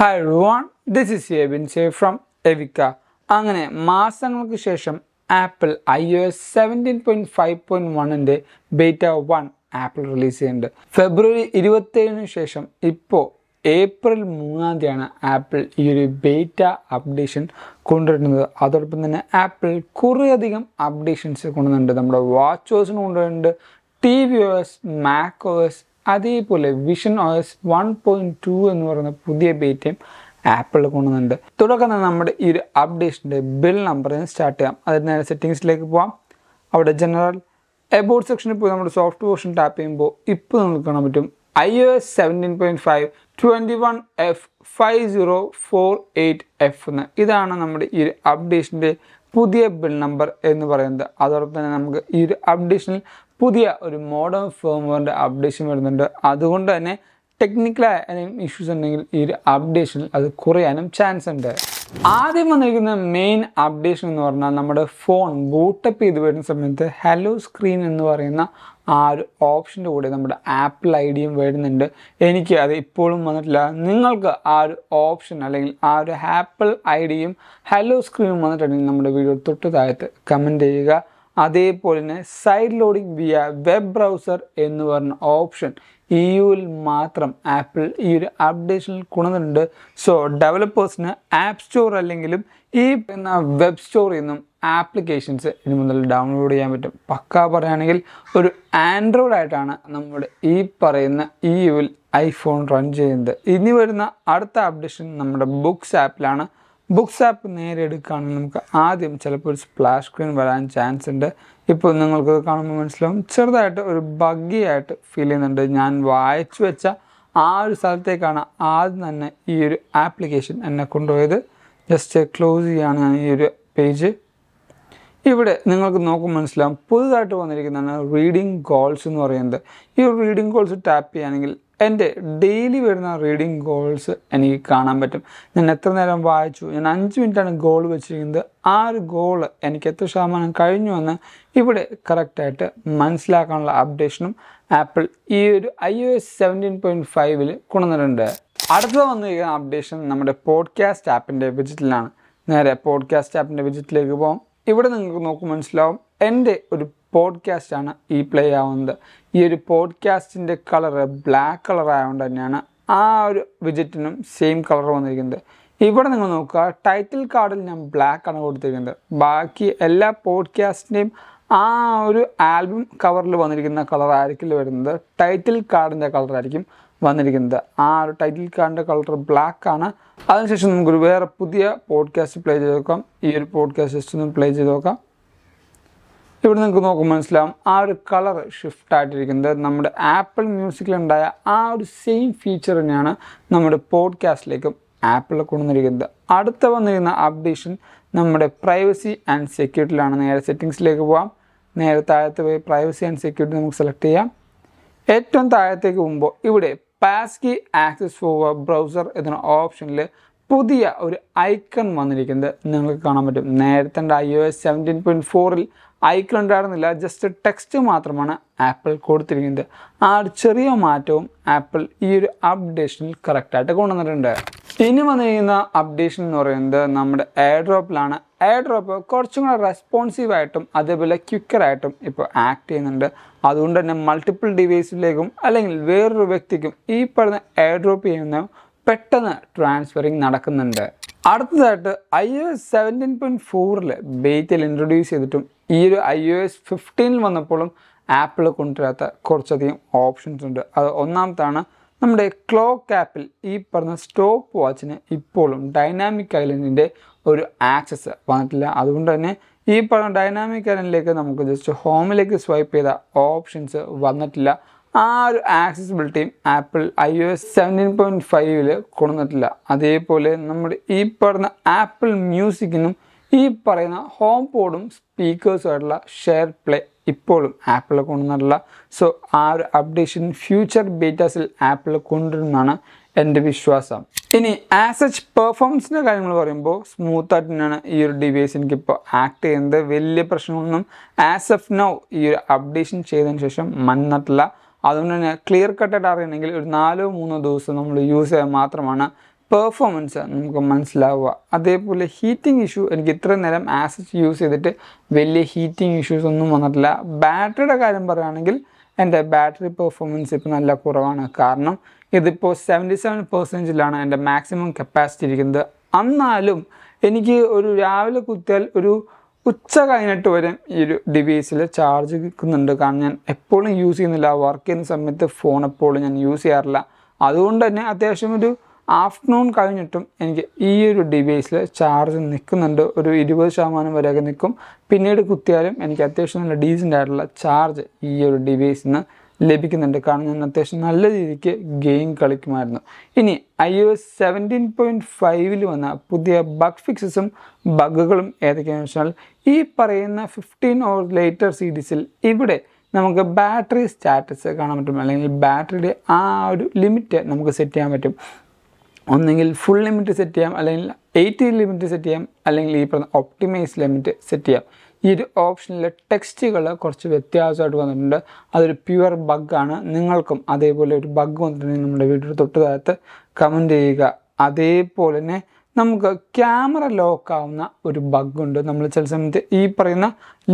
hi everyone this is എബിൻസെ from എവിക്ക അങ്ങനെ മാസങ്ങൾക്ക് ശേഷം Apple I O S seventeen point five point വണ്ണിൻ്റെ ബേറ്റ വൺ ആപ്പിൾ റിലീസ് ചെയ്യുന്നുണ്ട് ഫെബ്രുവരി ഇരുപത്തേഴിന് ശേഷം ഇപ്പോൾ ഏപ്രിൽ മൂന്നാം തീയതിയാണ് ആപ്പിൾ ഈ ഒരു ബേറ്റ അപ്ഡേഷൻ കൊണ്ടുവരുന്നത് അതോടൊപ്പം തന്നെ ആപ്പിൾ കുറേയധികം അപ്ഡേഷൻസ് കൊണ്ടുവന്നിട്ടുണ്ട് നമ്മുടെ വാച്ച് ഓസിന് കൊണ്ടുവരുന്നുണ്ട് T V O S Mac O S അതേപോലെ vision OS one point two എന്ന് പറയുന്ന പുതിയ ബേറ്റയും ആപ്പിൾ കൊണ്ടുവന്നുണ്ട് തുടക്കം നമ്മുടെ ഈ ഒരു അപ്ഡേഷൻ്റെ ബിൽ നമ്പർ സ്റ്റാർട്ട് ചെയ്യാം അതിന് നേരെ സെറ്റിങ്സിലേക്ക് പോവാം അവിടെ ജനറൽ എബോർഡ് സെക്ഷനിൽ പോയി നമ്മുടെ സോഫ്റ്റ്വെയർ ഓപ്ഷൻ ടാപ്പ് ചെയ്യുമ്പോൾ ഇപ്പോൾ നമുക്ക് കാണാൻ പറ്റും I O S seventeen point five twenty one F five zero four eight F എന്ന് ഇതാണ് നമ്മുടെ ഈ ഒരു അപ്ഡേഷൻ്റെ പുതിയ ബിൽ നമ്പർ എന്ന് പറയുന്നത് അതോടൊപ്പം തന്നെ നമുക്ക് ഈ ഒരു അപ്ഡേഷനിൽ പുതിയ ഒരു മോഡേൺ ഫേംവെയറിൻ്റെ അപ്ഡേഷൻ വരുന്നുണ്ട് അതുകൊണ്ട് തന്നെ ടെക്നിക്കലായ എന്തെങ്കിലും ഇഷ്യൂസ് ഉണ്ടെങ്കിൽ ഈ ഒരു അപ്ഡേഷനിൽ അത് കുറയാനും ചാൻസ് ഉണ്ട് ആദ്യം വന്നിരിക്കുന്ന മെയിൻ അപ്ഡേഷൻ എന്ന് പറഞ്ഞാൽ നമ്മുടെ ഫോൺ ബൂട്ടപ്പ് ചെയ്ത് വരുന്ന സമയത്ത് ഹലോ സ്ക്രീൻ എന്ന് പറയുന്ന ആ ഒരു ഓപ്ഷൻ്റെ കൂടെ നമ്മുടെ ആപ്പിൾ ഐ ഡിയും വരുന്നുണ്ട് എനിക്ക് അത് ഇപ്പോഴും വന്നിട്ടില്ല നിങ്ങൾക്ക് ആ ഒരു ഓപ്ഷൻ അല്ലെങ്കിൽ ആ ഒരു ആപ്പിൾ ഐ ഡിയും ഹലോ സ്ക്രീനും വന്നിട്ടുണ്ടെങ്കിൽ നമ്മുടെ വീഡിയോ തൊട്ട് താഴത്ത് കമൻറ്റ് ചെയ്യുക അതേപോലെ തന്നെ side loading via web browser എന്ന് പറഞ്ഞ ഓപ്ഷൻ ഇ യുവിൽ മാത്രം ആപ്പിൾ ഈ ഒരു അപ്ഡേഷനിൽ കൊണ്ടുവന്നിട്ടുണ്ട് സോ ഡെവലപ്പേഴ്സിന് ആപ്പ് സ്റ്റോർ അല്ലെങ്കിലും ഈ എന്ന വെബ് സ്റ്റോറിൽ നിന്നും ആപ്ലിക്കേഷൻസ് ഇനി മുതൽ ഡൗൺലോഡ് ചെയ്യാൻ പറ്റും പക്ക പറയുകയാണെങ്കിൽ ഒരു ആൻഡ്രോയിഡ് ആയിട്ടാണ് നമ്മൾ ഈ പറയുന്ന ഈ യുവിൽ ഐഫോൺ റൺ ചെയ്യുന്നത് ഇനി വരുന്ന അടുത്ത അപ്ഡേഷൻ നമ്മുടെ ബുക്സ് ആപ്പിലാണ് ബുക്സ് ആപ്പ് നേരെ എടുക്കുകയാണെങ്കിൽ നമുക്ക് ആദ്യം ചിലപ്പോൾ ഒരു സ്പ്ലാഷ് സ്ക്രീൻ വരാൻ ചാൻസ് ഉണ്ട് ഇപ്പോൾ നിങ്ങൾക്കത് കാണുമ്പോൾ മനസ്സിലാവും ചെറുതായിട്ട് ഒരു ബഗ്ഗി ആയിട്ട് ഫീൽ ചെയ്യുന്നുണ്ട് ഞാൻ വായിച്ചു വെച്ച ആ ഒരു സ്ഥലത്തേക്കാണ് ആദ്യം തന്നെ ഈ ഒരു ആപ്ലിക്കേഷൻ എന്നെ കൊണ്ടുപോയത് ജസ്റ്റ് ക്ലോസ് ചെയ്യുകയാണ് ഞാൻ ഈ ഒരു പേജ് ഇവിടെ നിങ്ങൾക്ക് നോക്കും മനസ്സിലാവും പുതുതായിട്ട് വന്നിരിക്കുന്നതാണ് റീഡിംഗ് ഗോൾസ് എന്ന് പറയുന്നത് ഈ റീഡിംഗ് ഗോൾസ് ടാപ്പ് ചെയ്യുകയാണെങ്കിൽ എൻ്റെ ഡെയിലി വരുന്ന റീഡിങ് ഗോൾസ് എനിക്ക് കാണാൻ പറ്റും ഞാൻ എത്ര നേരം വായിച്ചു ഞാൻ അഞ്ച് മിനിറ്റാണ് ഗോൾ വെച്ചിരിക്കുന്നത് ആ ഒരു ഗോൾ എനിക്ക് എത്ര ശതമാനം കഴിഞ്ഞു എന്ന് ഇവിടെ കറക്റ്റായിട്ട് മനസ്സിലാക്കാനുള്ള അപ്ഡേഷനും ആപ്പിൾ ഈ ഒരു I O S seventeen point ഫൈവിൽ കൊണ്ടുവന്നിട്ടുണ്ട് അടുത്ത വന്നിരിക്കുന്ന അപ്ഡേഷൻ നമ്മുടെ പോഡ്കാസ്റ്റ് ആപ്പിൻ്റെ വിജിറ്റിലാണ് നേരെ പോഡ്കാസ്റ്റ് ആപ്പിൻ്റെ വിജിറ്റിലേക്ക് പോകാം ഇവിടെ നിങ്ങൾക്ക് നോക്കും മനസ്സിലാവും എൻ്റെ ഒരു പോഡ്കാസ്റ്റാണ് ഈ പ്ലേ ആവുന്നത് ഈ ഒരു പോഡ്കാസ്റ്റിൻ്റെ കളറ് ബ്ലാക്ക് കളർ ആയതുകൊണ്ട് തന്നെയാണ് ആ ഒരു വിജറ്റിനും സെയിം കളർ വന്നിരിക്കുന്നത് ഇവിടെ നിങ്ങൾ നോക്കുക ടൈറ്റിൽ കാർഡിൽ ഞാൻ ബ്ലാക്ക് ആണ് കൊടുത്തിരിക്കുന്നത് ബാക്കി എല്ലാ പോഡ്കാസ്റ്റിൻ്റെയും ആ ഒരു ആൽബം കവറിൽ വന്നിരിക്കുന്ന ആയിരിക്കും വരുന്നത് ടൈറ്റിൽ കാർഡിൻ്റെ കളറായിരിക്കും വന്നിരിക്കുന്നത് ആ ഒരു ടൈറ്റിൽ കാർഡിൻ്റെ കളർ ബ്ലാക്ക് ആണ് അതിനുശേഷം നമുക്കൊരു വേറെ പുതിയ പോഡ്കാസ്റ്റ് പ്ലേ ചെയ്ത് നോക്കാം ഈ ഒരു പോഡ്കാസ്റ്റ് ജസ്റ്റ് ഒന്ന് പ്ലേ ചെയ്ത് നോക്കാം ഇവിടെ നിങ്ങൾക്ക് നോക്കുമ്പോൾ മനസ്സിലാവും ആ ഒരു കളർ ഷിഫ്റ്റ് ആയിട്ടിരിക്കുന്നത് നമ്മുടെ ആപ്പിൾ മ്യൂസിക്കിലുണ്ടായ ആ ഒരു സെയിം ഫീച്ചർ തന്നെയാണ് നമ്മുടെ പോഡ്കാസ്റ്റിലേക്കും ആപ്പിളിൽ കൊണ്ടുവന്നിരിക്കുന്നത് അടുത്ത വന്നിരിക്കുന്ന അപ്ഡേഷൻ നമ്മുടെ പ്രൈവസി ആൻഡ് സെക്യൂരിറ്റിയിലാണ് നേരെ സെറ്റിങ്സിലേക്ക് പോകാം നേരെ താഴത്ത് പോയി പ്രൈവസി ആൻഡ് സെക്യൂരിറ്റി നമുക്ക് സെലക്ട് ചെയ്യാം ഏറ്റവും താഴത്തേക്ക് പോകുമ്പോൾ ഇവിടെ പാസ്കി ആക്സസ് ഫോർ ബ്രൗസർ എന്ന ഓപ്ഷനിൽ പുതിയ ഒരു ഐക്കൺ വന്നിരിക്കുന്നത് നിങ്ങൾക്ക് കാണാൻ പറ്റും നേരത്തെ I O S seventeen point ഫോറിൽ ഐക്കൺ ഉണ്ടായിരുന്നില്ല ജസ്റ്റ് ടെക്സ്റ്റ് മാത്രമാണ് ആപ്പിൾ കൊടുത്തിരിക്കുന്നത് ആ ഒരു ചെറിയ മാറ്റവും ആപ്പിൾ ഈ ഒരു അപ്ഡേഷനിൽ കറക്റ്റായിട്ട് കൊണ്ടുവന്നിട്ടുണ്ട് ഇനി വന്നിരിക്കുന്ന അപ്ഡേഷൻ എന്ന് പറയുന്നത് നമ്മുടെ എയർ ഡ്രോപ്പിലാണ് എയർ ഡ്രോപ്പ് കുറച്ചും കൂടെ ആയിട്ടും അതേപോലെ ക്വിക്കറായിട്ടും ഇപ്പോൾ ആക്ട് ചെയ്യുന്നുണ്ട് അതുകൊണ്ട് തന്നെ മൾട്ടിപ്പിൾ ഡിവൈസിലേക്കും അല്ലെങ്കിൽ വേറൊരു വ്യക്തിക്കും ഈ പറയുന്ന എയർ ഡ്രോപ്പ് ചെയ്യുന്ന പെട്ടെന്ന് ട്രാൻസ്ഫറിങ് നടക്കുന്നുണ്ട് അടുത്തതായിട്ട് I O S seventeen point ഫോറിൽ ബേറ്റിൽ ഇൻട്രൊഡ്യൂസ് ചെയ്തിട്ടും ഈ ഒരു ഐ ഒ എസ് ഫിഫ്റ്റീനിൽ വന്നപ്പോഴും ആപ്പിൾ കൊണ്ടുവരാത്ത കുറച്ചധികം ഓപ്ഷൻസ് ഉണ്ട് അത് ഒന്നാമത്താണ് നമ്മുടെ ക്ലോക്ക് ആപ്പിൽ ഈ പറഞ്ഞ സ്റ്റോപ്പ് വാച്ചിന് ഇപ്പോഴും ഡൈനാമിക് ഐലൻഡിൻ്റെ ഒരു ആക്സസ് വന്നിട്ടില്ല അതുകൊണ്ട് തന്നെ ഈ പറഞ്ഞ ഡൈനാമിക് ഐലൻഡിലേക്ക് നമുക്ക് ജസ്റ്റ് ഹോമിലേക്ക് സ്വൈപ്പ് ചെയ്ത ഓപ്ഷൻസ് വന്നിട്ടില്ല ആ ഒരു ആക്സസിബിലിറ്റിയും Apple I O S seventeen point ഫൈവിൽ കൊണ്ടുവന്നിട്ടില്ല അതേപോലെ നമ്മുടെ ഈ പറയുന്ന ആപ്പിൾ മ്യൂസിക്കിനും ഈ പറയുന്ന ഹോം പോഡും സ്പീക്കേഴ്സുമായിട്ടുള്ള ഷെയർ പ്ലേ ഇപ്പോഴും ആപ്പിൾ കൊണ്ടുവന്നിട്ടില്ല സോ ആ ഒരു അപ്ഡേഷൻ ഫ്യൂച്ചർ ബീറ്റാസിൽ ആപ്പിൾ കൊണ്ടുവരുന്നതാണ് എൻ്റെ വിശ്വാസം ഇനി ആസ് എച്ച് പെർഫോമൻസിൻ്റെ കാര്യങ്ങൾ പറയുമ്പോൾ സ്മൂത്ത് ആയിട്ട് തന്നെയാണ് ഈ ഒരു ഡിവൈസ് എനിക്കിപ്പോൾ ആക്ട് ചെയ്യുന്നത് വലിയ പ്രശ്നങ്ങളൊന്നും ആസ് എഫ് നൗ ഈ ഒരു അപ്ഡേഷൻ ചെയ്തതിന് ശേഷം മന്നിട്ടില്ല അതുകൊണ്ട് തന്നെ ക്ലിയർ കട്ടായിട്ട് അറിയണമെങ്കിൽ ഒരു നാലോ മൂന്നോ ദിവസം നമ്മൾ യൂസ് ചെയ്യാൻ മാത്രമാണ് പെർഫോമൻസ് നമുക്ക് മനസ്സിലാവുക അതേപോലെ ഹീറ്റിംഗ് ഇഷ്യൂ എനിക്ക് ഇത്ര നേരം ആസിഡ് യൂസ് ചെയ്തിട്ട് വലിയ ഹീറ്റിംഗ് ഇഷ്യൂസ് ഒന്നും വന്നിട്ടില്ല ബാറ്ററിയുടെ കാര്യം പറയുകയാണെങ്കിൽ എൻ്റെ ബാറ്ററി പെർഫോമൻസ് ഇപ്പോൾ നല്ല കുറവാണ് കാരണം ഇതിപ്പോൾ സെവൻറ്റി സെവൻ പെർസെൻറ്റിലാണ് എൻ്റെ മാക്സിമം കപ്പാസിറ്റി ഇരിക്കുന്നത് എന്നാലും എനിക്ക് ഒരു രാവിലെ കുത്തിയാൽ ഒരു ഉച്ച കഴിഞ്ഞിട്ട് വരെ ഈ ഒരു ഡിവൈസിൽ ചാർജ് നിൽക്കുന്നുണ്ട് കാരണം ഞാൻ എപ്പോഴും യൂസ് ചെയ്യുന്നില്ല വർക്ക് ചെയ്യുന്ന സമയത്ത് ഫോൺ എപ്പോഴും ഞാൻ യൂസ് ചെയ്യാറില്ല അതുകൊണ്ട് തന്നെ അത്യാവശ്യം ഒരു ആഫ്റ്റർനൂൺ കഴിഞ്ഞിട്ടും എനിക്ക് ഈ ഒരു ഡിവൈസിൽ ചാർജ് നിൽക്കുന്നുണ്ട് ഒരു ഇരുപത് ശതമാനം വരെയൊക്കെ നിൽക്കും പിന്നീട് കുത്തിയാലും എനിക്ക് അത്യാവശ്യം നല്ല ഡീസൻ്റ് ആയിട്ടുള്ള ചാർജ് ഈ ഒരു ഡിവൈസിൽ നിന്ന് ലഭിക്കുന്നുണ്ട് കാരണം ഞാൻ അത്യാവശ്യം നല്ല രീതിക്ക് ഗെയിം കളിക്കുമായിരുന്നു ഇനി I O S seventeen point ഫൈവിൽ വന്ന പുതിയ ബഗ് ഫിക്സസും ബഗുകളും ഏതൊക്കെയാണെന്ന് വെച്ചാൽ ഈ പറയുന്ന ഫിഫ്റ്റീൻ ഓർ ലേറ്റർ സീരീസിൽ ഇവിടെ നമുക്ക് ബാറ്ററി സ്റ്റാറ്റസ് കാണാൻ പറ്റും അല്ലെങ്കിൽ ബാറ്ററിയുടെ ആ ഒരു ലിമിറ്റ് നമുക്ക് സെറ്റ് ചെയ്യാൻ പറ്റും ഒന്നെങ്കിൽ ഫുൾ ലിമിറ്റ് സെറ്റ് ചെയ്യാം അല്ലെങ്കിൽ എയ്റ്റി ലിമിറ്റ് സെറ്റ് ചെയ്യാം അല്ലെങ്കിൽ ഈ പറഞ്ഞ ഒപ്റ്റിമൈസ് ലിമിറ്റ് സെറ്റ് ചെയ്യാം ഈ ഒരു ഓപ്ഷനിലെ ടെക്സ്റ്റുകൾ കുറച്ച് വ്യത്യാസമായിട്ട് വന്നിട്ടുണ്ട് അതൊരു പ്യുവർ ബഗ്ഗാണ് നിങ്ങൾക്കും അതേപോലെ ഒരു ബഗ് വന്നിട്ടുണ്ടെങ്കിൽ നമ്മുടെ വീഡിയോ തൊട്ട് താഴത്ത് കമൻറ്റ് ചെയ്യുക അതേപോലെ തന്നെ നമുക്ക് ക്യാമറ ലോക്ക് ആവുന്ന ഒരു ബഗ്ഗുണ്ട് നമ്മൾ ചില സമയത്ത് ഈ പറയുന്ന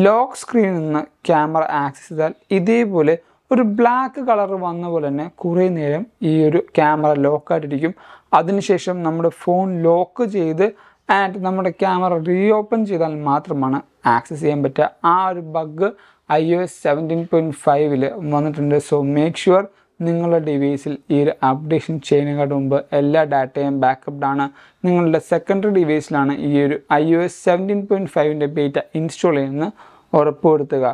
ലോക്ക് സ്ക്രീനിൽ നിന്ന് ക്യാമറ ആക്സസ് ചെയ്താൽ ഇതേപോലെ ഒരു ബ്ലാക്ക് കളർ വന്ന പോലെ തന്നെ കുറേ നേരം ഈ ഒരു ക്യാമറ ലോക്കായിട്ടിരിക്കും അതിനുശേഷം നമ്മുടെ ഫോൺ ലോക്ക് ചെയ്ത് ആൻഡ് നമ്മുടെ ക്യാമറ റീ ഓപ്പൺ ചെയ്താൽ മാത്രമാണ് ആക്സസ് ചെയ്യാൻ പറ്റുക ആ ഒരു bug I O S seventeen point ഫൈവിൽ വന്നിട്ടുണ്ട് സോ മേക്ക് ഷുവർ നിങ്ങളുടെ ഡിവൈസിൽ ഈ ഒരു അപ്ഡേഷൻ ചെയ്യുന്നതിനു മുമ്പ് എല്ലാ ഡാറ്റയും ബാക്കപ്ഡാണ് നിങ്ങളുടെ സെക്കൻഡറി ഡിവൈസിലാണ് ഈ ഒരു I O S seventeen point ഫൈവിൻ്റെ ബീറ്റ ഇൻസ്റ്റാൾ ചെയ്യുന്നത് ഉറപ്പുവരുത്തുക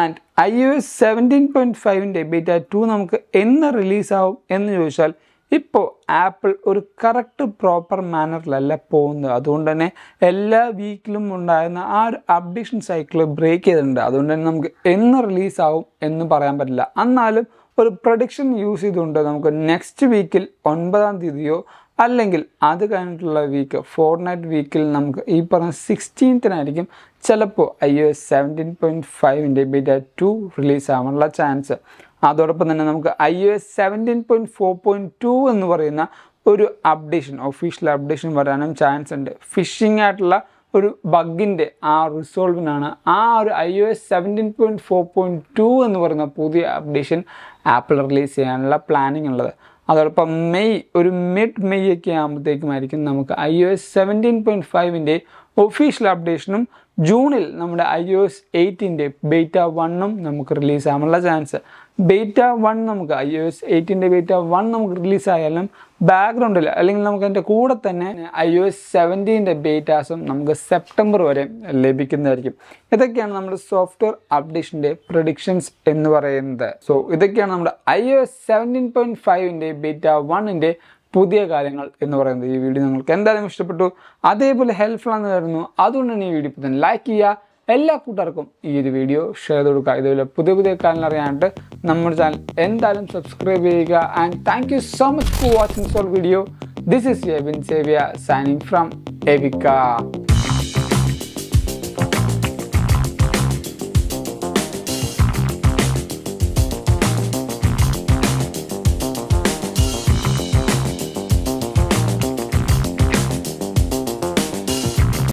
and I O S seventeen point ഫൈവിൻ്റെ ബീറ്റ ടു നമുക്ക് എന്ന് റിലീസാവും എന്ന് ചോദിച്ചാൽ ഇപ്പോൾ ആപ്പിൾ ഒരു കറക്റ്റ് പ്രോപ്പർ മാനറിലല്ല പോകുന്നത് അതുകൊണ്ട് തന്നെ എല്ലാ വീക്കിലും ഉണ്ടായിരുന്ന ആ ഒരു അപ്ഡേഷൻ സൈക്കിൾ ബ്രേക്ക് ചെയ്തിട്ടുണ്ട് അതുകൊണ്ട് തന്നെ നമുക്ക് എന്ന് റിലീസാവും എന്ന് പറയാൻ പറ്റില്ല എന്നാലും ഒരു പ്രൊഡിക്ഷൻ യൂസ് ചെയ്തുകൊണ്ട് നമുക്ക് നെക്സ്റ്റ് വീക്കിൽ ഒൻപതാം തീയതിയോ അല്ലെങ്കിൽ അത് കഴിഞ്ഞിട്ടുള്ള വീക്ക് ഫോർ നൈറ്റ് വീക്കിൽ നമുക്ക് ഈ പറഞ്ഞ സിക്സ്റ്റീൻത്തിനായിരിക്കും ചിലപ്പോൾ I O S seventeen point ഫൈവിൻ്റെ ബിറ്റ ടു റിലീസ് ആവാനുള്ള ചാൻസ് അതോടൊപ്പം തന്നെ നമുക്ക് I O S seventeen point four point two എന്ന് പറയുന്ന ഒരു അപ്ഡേഷൻ ഒഫീഷ്യൽ അപ്ഡേഷൻ വരാനും ചാൻസ് ഉണ്ട് ഫിഷിംഗ് ആയിട്ടുള്ള ഒരു ബഗിൻ്റെ ആ റിസോൾവിനാണ് ആ ഒരു I O S seventeen point four point two എന്ന് പറയുന്ന പുതിയ അപ്ഡേഷൻ ആപ്പിൾ റിലീസ് ചെയ്യാനുള്ള പ്ലാനിങ് ഉള്ളത് അതോടൊപ്പം മെയ് ഒരു മിഡ് മെയ് ഒക്കെ ആകുമ്പോഴത്തേക്കുമായിരിക്കും നമുക്ക് I O S seventeen point ഫൈവിൻ്റെ ഒഫീഷ്യൽ അപ്ഡേഷനും ജൂണിൽ നമ്മുടെ ഐ ഒ എസ് എയ്റ്റിൻ്റെ ബേറ്റ വണ്ണും നമുക്ക് റിലീസ് ആകാനുള്ള ചാൻസ് ബേറ്റ വൺ നമുക്ക് ഐ ഒ എസ് എയ്റ്റിൻ്റെ ബേറ്റ വൺ നമുക്ക് റിലീസായാലും ബാക്ക്ഗ്രൗണ്ടിൽ അല്ലെങ്കിൽ നമുക്ക് അതിൻ്റെ കൂടെ തന്നെ ഐ ഒ എസ് സെവൻറ്റീൻ്റെ ബേറ്റാസും നമുക്ക് സെപ്റ്റംബർ വരെ ലഭിക്കുന്നതായിരിക്കും ഇതൊക്കെയാണ് നമ്മുടെ സോഫ്റ്റ്വെയർ അപ്ഡേഷൻ്റെ പ്രൊഡിക്ഷൻസ് എന്ന് പറയുന്നത് സോ ഇതൊക്കെയാണ് നമ്മുടെ I O S seventeen point ഫൈവിൻ്റെ ബേറ്റ വണ്ണിൻ്റെ പുതിയ കാര്യങ്ങൾ എന്ന് പറയുന്നത് ഈ വീഡിയോ നിങ്ങൾക്ക് എന്തായാലും ഇഷ്ടപ്പെട്ടു അതേപോലെ ഹെൽപ്ഫുൾ ആണെന്ന് കരുതുന്നു അതുകൊണ്ട് തന്നെ ഈ വീഡിയോ തന്നെ ലൈക്ക് ചെയ്യുക എല്ലാ കൂട്ടർക്കും ഈ ഒരു വീഡിയോ ഷെയർ കൊടുക്കുക ഇതുപോലെ പുതിയ പുതിയ കാര്യങ്ങൾ അറിയാനായിട്ട് നമ്മുടെ ചാനൽ എന്തായാലും സബ്സ്ക്രൈബ് ചെയ്യുക and thank you so much for watching സോൾ വീഡിയോ ദിസ് ഇസ് എബിൻ സേവിയ സൈനിങ് ഫ്രം എവിക്ക